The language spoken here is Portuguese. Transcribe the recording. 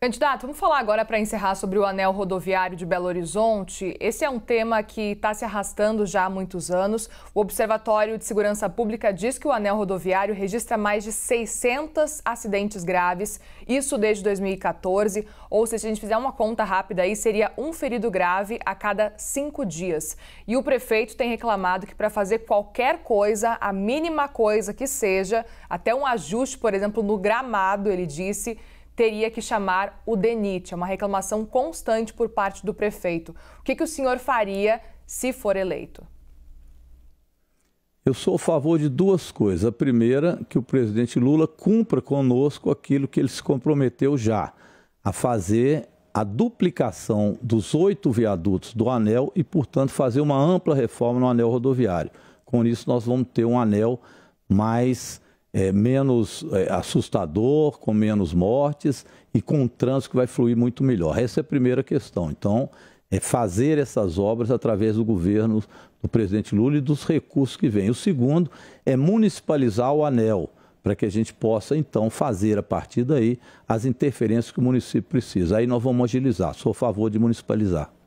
Candidato, vamos falar agora para encerrar sobre o anel rodoviário de Belo Horizonte. Esse é um tema que está se arrastando já há muitos anos. O Observatório de Segurança Pública diz que o anel rodoviário registra mais de 600 acidentes graves, isso desde 2014. Ou se a gente fizer uma conta rápida aí, seria um ferido grave a cada cinco dias. E o prefeito tem reclamado que para fazer qualquer coisa, a mínima coisa que seja, até um ajuste, por exemplo, no gramado, ele disse teria que chamar o DENIT. É uma reclamação constante por parte do prefeito. O que, que o senhor faria se for eleito? Eu sou a favor de duas coisas. A primeira, que o presidente Lula cumpra conosco aquilo que ele se comprometeu já, a fazer a duplicação dos oito viadutos do anel e, portanto, fazer uma ampla reforma no anel rodoviário. Com isso, nós vamos ter um anel mais é, menos é, assustador, com menos mortes e com um trânsito que vai fluir muito melhor. Essa é a primeira questão. Então, é fazer essas obras através do governo do presidente Lula e dos recursos que vêm. O segundo é municipalizar o anel, para que a gente possa, então, fazer a partir daí as interferências que o município precisa. Aí nós vamos agilizar. Sou a favor de municipalizar.